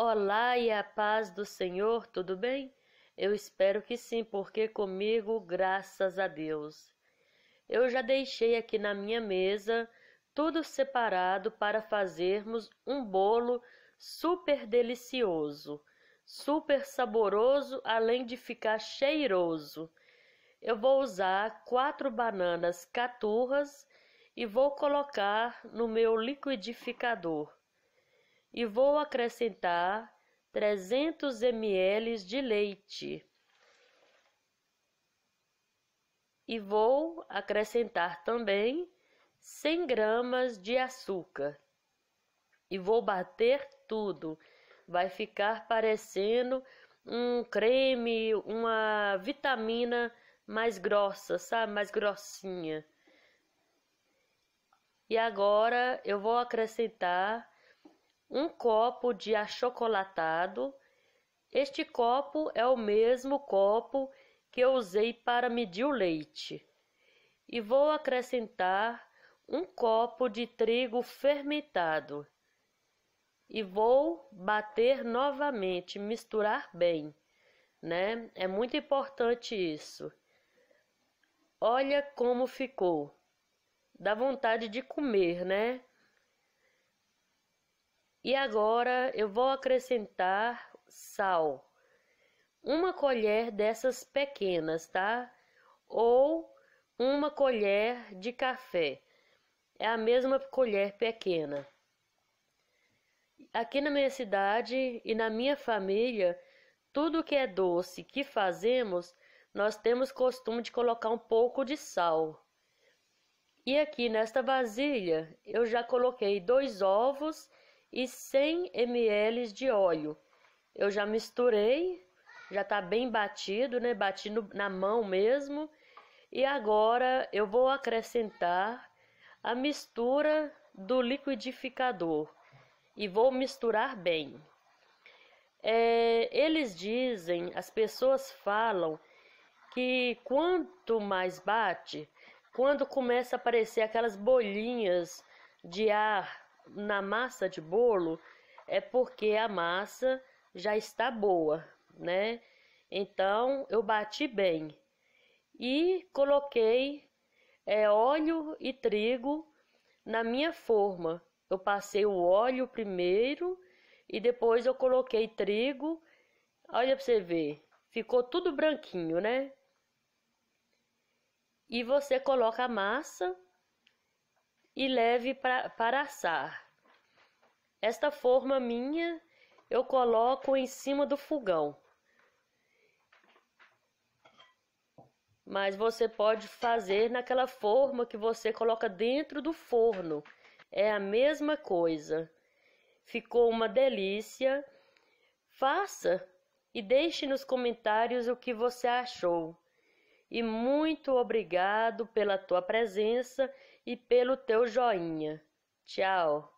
Olá e a paz do Senhor, tudo bem? Eu espero que sim, porque comigo, graças a Deus. Eu já deixei aqui na minha mesa tudo separado para fazermos um bolo super delicioso, super saboroso, além de ficar cheiroso. Eu vou usar quatro bananas caturras e vou colocar no meu liquidificador e vou acrescentar 300 ml de leite. E vou acrescentar também 100 gramas de açúcar. E vou bater tudo. Vai ficar parecendo um creme, uma vitamina mais grossa, sabe? Mais grossinha. E agora eu vou acrescentar um copo de achocolatado. Este copo é o mesmo copo que eu usei para medir o leite. E vou acrescentar um copo de trigo fermentado. E vou bater novamente, misturar bem, né? É muito importante isso. Olha como ficou. Dá vontade de comer, né? E agora eu vou acrescentar sal. Uma colher dessas pequenas, tá? Ou uma colher de café. É a mesma colher pequena. Aqui na minha cidade e na minha família, tudo que é doce que fazemos, nós temos costume de colocar um pouco de sal. E aqui nesta vasilha, eu já coloquei dois ovos e 100 ml de óleo. Eu já misturei, já tá bem batido, né? Bati na mão mesmo. E agora eu vou acrescentar a mistura do liquidificador e vou misturar bem. É, eles dizem, as pessoas falam que quanto mais bate, quando começa a aparecer aquelas bolinhas de ar na massa de bolo é porque a massa já está boa, né? Então eu bati bem e coloquei é, óleo e trigo na minha forma. Eu passei o óleo primeiro e depois eu coloquei trigo. Olha para você ver, ficou tudo branquinho, né? E você coloca a massa e leve pra, para assar. Esta forma minha eu coloco em cima do fogão. Mas você pode fazer naquela forma que você coloca dentro do forno. É a mesma coisa. Ficou uma delícia. Faça e deixe nos comentários o que você achou e muito obrigado pela tua presença e pelo teu joinha. Tchau!